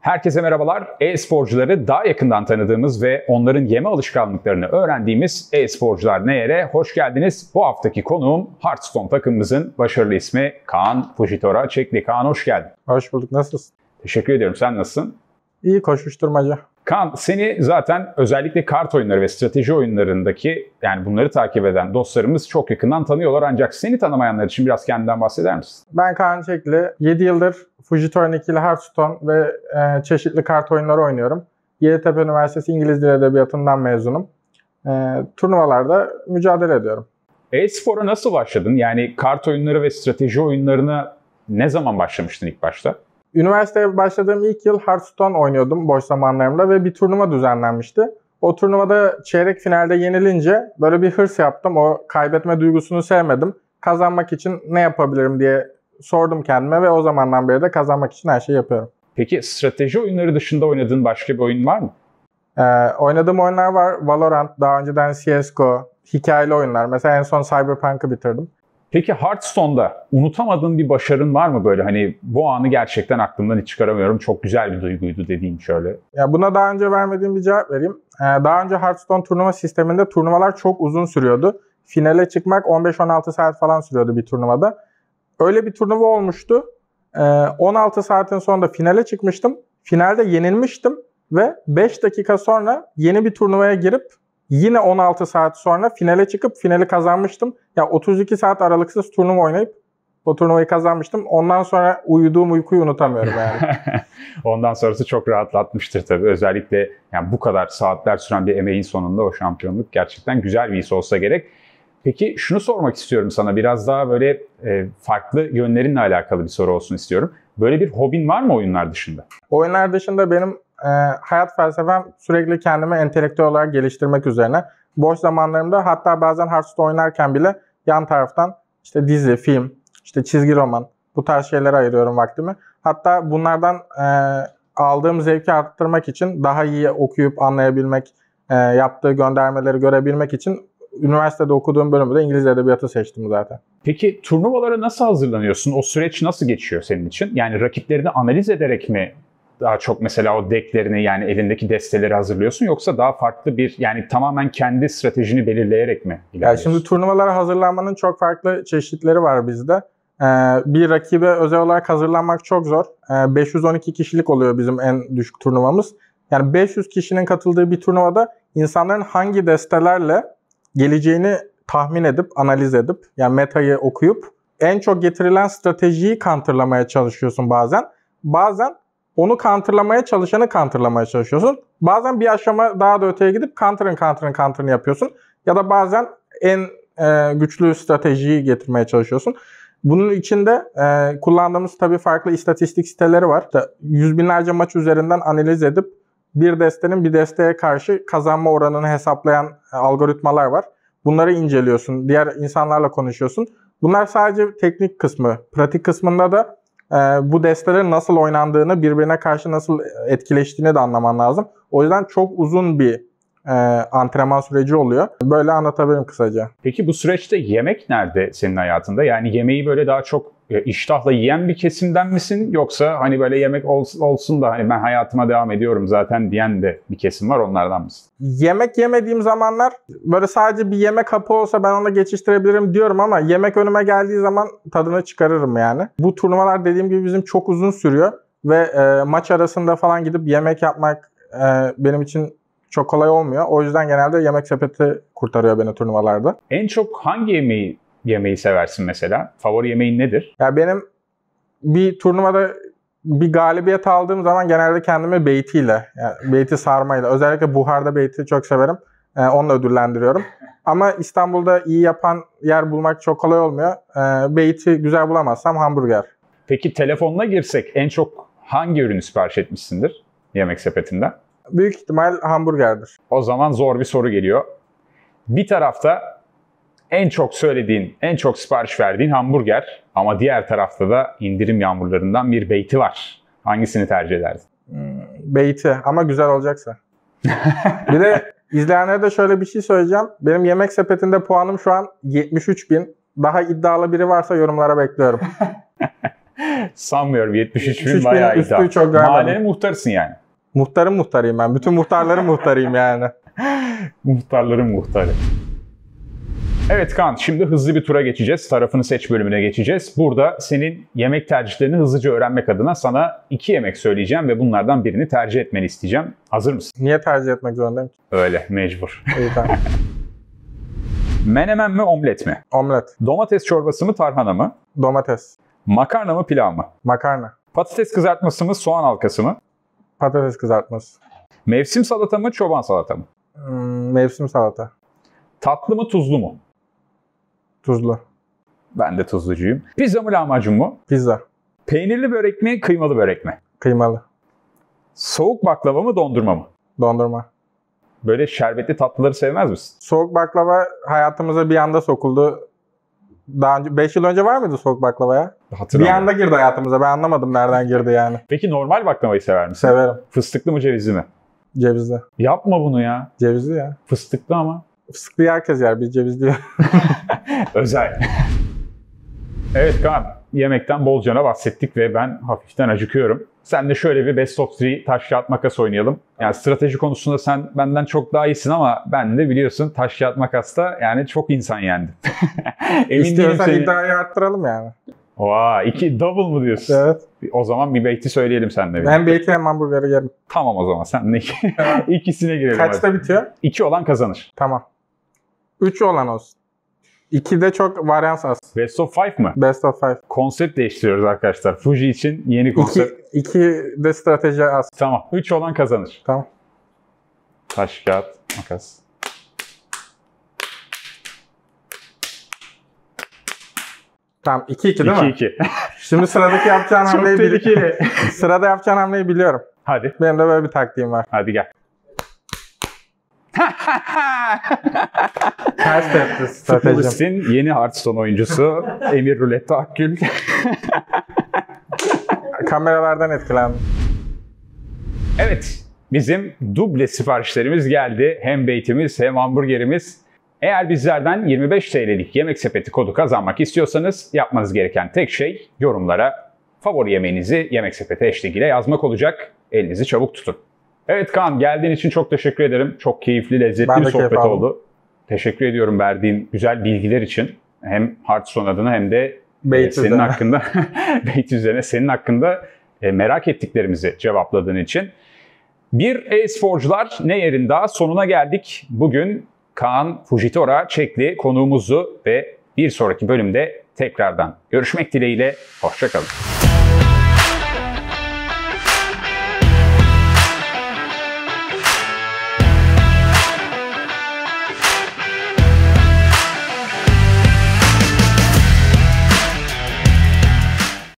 Herkese merhabalar. E-sporcuları daha yakından tanıdığımız ve onların yeme alışkanlıklarını öğrendiğimiz E-sporcular Neyer'e hoş geldiniz. Bu haftaki konuğum Hearthstone takımımızın başarılı ismi Kaan Fujitora Çekli. Kaan hoş geldin. Hoş bulduk. Nasılsın? Teşekkür ediyorum. Sen nasılsın? İyi koşuşturmaca. Kan seni zaten özellikle kart oyunları ve strateji oyunlarındaki yani bunları takip eden dostlarımız çok yakından tanıyorlar ancak seni tanımayanlar için biraz kendinden bahseder misin? Ben Kaan Çekli. 7 yıldır Fuji 2 ile Hearthstone ve e, çeşitli kart oyunları oynuyorum. Yeditepe Üniversitesi İngiliz Dil Edebiyatı'ndan mezunum. E, turnuvalarda mücadele ediyorum. E-spora nasıl başladın? Yani kart oyunları ve strateji oyunlarına ne zaman başlamıştın ilk başta? Üniversiteye başladığım ilk yıl Hearthstone oynuyordum boş zamanlarımda ve bir turnuva düzenlenmişti. O turnuvada çeyrek finalde yenilince böyle bir hırs yaptım. O kaybetme duygusunu sevmedim. Kazanmak için ne yapabilirim diye sordum kendime ve o zamandan beri de kazanmak için her şeyi yapıyorum. Peki strateji oyunları dışında oynadığın başka bir oyun var mı? Ee, oynadığım oyunlar var. Valorant, daha önceden CSGO, hikayeli oyunlar. Mesela en son Cyberpunk'ı bitirdim. Peki Hearthstone'da unutamadığın bir başarın var mı böyle hani bu anı gerçekten aklımdan hiç çıkaramıyorum çok güzel bir duyguydu dediğim şöyle. Ya buna daha önce vermediğim bir cevap vereyim. Ee, daha önce Hearthstone turnuva sisteminde turnuvalar çok uzun sürüyordu. Finale çıkmak 15-16 saat falan sürüyordu bir turnuvada. Öyle bir turnuva olmuştu. Ee, 16 saatin sonunda finale çıkmıştım. Finalde yenilmiştim ve 5 dakika sonra yeni bir turnuvaya girip Yine 16 saat sonra finale çıkıp finali kazanmıştım. Ya 32 saat aralıksız turnuva oynayıp o turnuvayı kazanmıştım. Ondan sonra uyuduğum uykuyu unutamıyorum yani. Ondan sonrası çok rahatlatmıştır tabii. Özellikle yani bu kadar saatler süren bir emeğin sonunda o şampiyonluk gerçekten güzel bir his olsa gerek. Peki şunu sormak istiyorum sana biraz daha böyle e, farklı yönlerinle alakalı bir soru olsun istiyorum. Böyle bir hobin var mı oyunlar dışında? Oyunlar dışında benim e, hayat felsefem sürekli kendimi entelektüel olarak geliştirmek üzerine. Boş zamanlarımda hatta bazen Hearthstone oynarken bile yan taraftan işte dizi, film, işte çizgi roman bu tarz şeylere ayırıyorum vaktimi. Hatta bunlardan e, aldığım zevki arttırmak için daha iyi okuyup anlayabilmek, e, yaptığı göndermeleri görebilmek için üniversitede okuduğum bölümü de İngiliz Edebiyatı seçtim zaten. Peki turnuvalara nasıl hazırlanıyorsun? O süreç nasıl geçiyor senin için? Yani rakiplerini analiz ederek mi daha çok mesela o decklerini yani elindeki desteleri hazırlıyorsun yoksa daha farklı bir yani tamamen kendi stratejini belirleyerek mi ilerliyorsun? Yani şimdi turnuvalara hazırlanmanın çok farklı çeşitleri var bizde. Ee, bir rakibe özel olarak hazırlanmak çok zor. Ee, 512 kişilik oluyor bizim en düşük turnuvamız. Yani 500 kişinin katıldığı bir turnuvada insanların hangi destelerle geleceğini tahmin edip, analiz edip, yani metayı okuyup en çok getirilen stratejiyi counterlamaya çalışıyorsun bazen. Bazen onu counterlamaya çalışanı counterlamaya çalışıyorsun. Bazen bir aşama daha da öteye gidip counter'ın counter'ın counter'ını yapıyorsun. Ya da bazen en e, güçlü stratejiyi getirmeye çalışıyorsun. Bunun içinde e, kullandığımız tabii farklı istatistik siteleri var. İşte yüz binlerce maç üzerinden analiz edip bir destenin bir desteye karşı kazanma oranını hesaplayan e, algoritmalar var. Bunları inceliyorsun, diğer insanlarla konuşuyorsun. Bunlar sadece teknik kısmı. Pratik kısmında da ee, bu destelerin nasıl oynandığını, birbirine karşı nasıl etkileştiğini de anlaman lazım. O yüzden çok uzun bir e, antrenman süreci oluyor. Böyle anlatabilirim kısaca. Peki bu süreçte yemek nerede senin hayatında? Yani yemeği böyle daha çok e, iştahla yiyen bir kesimden misin yoksa hani böyle yemek olsun da hani ben hayatıma devam ediyorum zaten diyen de bir kesim var onlardan mısın? Yemek yemediğim zamanlar böyle sadece bir yemek hapı olsa ben ona geçiştirebilirim diyorum ama yemek önüme geldiği zaman tadını çıkarırım yani. Bu turnuvalar dediğim gibi bizim çok uzun sürüyor ve e, maç arasında falan gidip yemek yapmak e, benim için çok kolay olmuyor. O yüzden genelde yemek sepeti kurtarıyor beni turnuvalarda. En çok hangi yemeği yemeği seversin mesela? Favori yemeğin nedir? Ya benim bir turnuvada bir galibiyet aldığım zaman genelde kendimi beytiyle, yani beyti sarmayla, özellikle buharda beyti çok severim. Ee, onunla ödüllendiriyorum. Ama İstanbul'da iyi yapan yer bulmak çok kolay olmuyor. Ee, beyti güzel bulamazsam hamburger. Peki telefonla girsek en çok hangi ürünü sipariş etmişsindir yemek sepetinden? Büyük ihtimal hamburgerdir. O zaman zor bir soru geliyor. Bir tarafta en çok söylediğin, en çok sipariş verdiğin hamburger ama diğer tarafta da indirim yağmurlarından bir beyti var. Hangisini tercih ederdin? Hmm, beyti ama güzel olacaksa. bir de izleyenlere de şöyle bir şey söyleyeceğim. Benim yemek sepetinde puanım şu an 73 bin. Daha iddialı biri varsa yorumlara bekliyorum. Sanmıyorum 73, 73 bin bayağı iddialı. Çok Mahallenin muhtarısın yani. Muhtarım muhtarıyım ben. Bütün muhtarların muhtarıyım yani. Muhtarların muhtarı. Evet Kaan, şimdi hızlı bir tura geçeceğiz. Tarafını seç bölümüne geçeceğiz. Burada senin yemek tercihlerini hızlıca öğrenmek adına sana iki yemek söyleyeceğim ve bunlardan birini tercih etmeni isteyeceğim. Hazır mısın? Niye tercih etmek zorundayım ki? Öyle, mecbur. İyi tamam. Menemen mi, omlet mi? Omlet. Domates çorbası mı, tarhana mı? Domates. Makarna mı, pilav mı? Makarna. Patates kızartması mı, soğan halkası mı? Patates kızartması. Mevsim salata mı, çoban salata mı? Hmm, mevsim salata. Tatlı mı, tuzlu mu? Tuzlu. Ben de tuzlucuyum. Pizza mı lahmacun mu? Pizza. Peynirli börek mi, kıymalı börek mi? Kıymalı. Soğuk baklava mı, dondurma mı? Dondurma. Böyle şerbetli tatlıları sevmez misin? Soğuk baklava hayatımıza bir anda sokuldu. Daha önce 5 yıl önce var mıydı soğuk baklava ya? Bir anda girdi hayatımıza. Ben anlamadım nereden girdi yani. Peki normal baklavayı sever misin? Severim. Fıstıklı mı cevizli mi? Cevizli. Yapma bunu ya. Cevizli ya. Fıstıklı ama. Fıstıklıyı herkes yer, biz ceviz diyor Özel. Evet Kaan, yemekten bolcana bahsettik ve ben hafiften acıkıyorum. Sen de şöyle bir best of three taş kağıt makas oynayalım. Yani strateji konusunda sen benden çok daha iyisin ama ben de biliyorsun taş kağıt makasta yani çok insan yendi. Emin İstiyorsan senin... iddiayı arttıralım yani. Oha, iki double mu diyorsun? Evet. O zaman bir beyti söyleyelim sen de. Ben beyti hemen hamburgeri yerim. Tamam o zaman sen de iki, ikisine girelim. Kaçta bitiyor? İki olan kazanır. Tamam. 3 olan olsun. de çok varyans az. Best of 5 mı? Best of 5. Konsept değiştiriyoruz arkadaşlar. Fuji için yeni konsept. 2 de strateji az. Tamam. 3 olan kazanır. Tamam. Taş, kağıt, makas. Tamam 2-2 değil mi? 2-2. Şimdi sıradaki yapacağın hamleyi biliyorum. Sırada yapacağın hamleyi biliyorum. Hadi. Benim de böyle bir taktiğim var. Hadi gel. Ters tepti stratejim. yeni Hearthstone oyuncusu Emir Rulette Akgül. Kameralardan etkilendim. Evet, bizim duble siparişlerimiz geldi. Hem beytimiz hem hamburgerimiz. Eğer bizlerden 25 TL'lik yemek sepeti kodu kazanmak istiyorsanız yapmanız gereken tek şey yorumlara favori yemeğinizi yemek sepeti hashtag yazmak olacak. Elinizi çabuk tutun. Evet Kaan geldiğin için çok teşekkür ederim. Çok keyifli, lezzetli ben bir sohbet oldu. Aldım. Teşekkür ediyorum verdiğin güzel bilgiler için. Hem Hartson adına hem de e, Beyt senin üzerine. hakkında Beyt üzerine senin hakkında e, merak ettiklerimizi cevapladığın için. Bir Ace sporcular ne yerin daha sonuna geldik. Bugün Kaan Fujitora Çekli konuğumuzu ve bir sonraki bölümde tekrardan görüşmek dileğiyle. Hoşçakalın.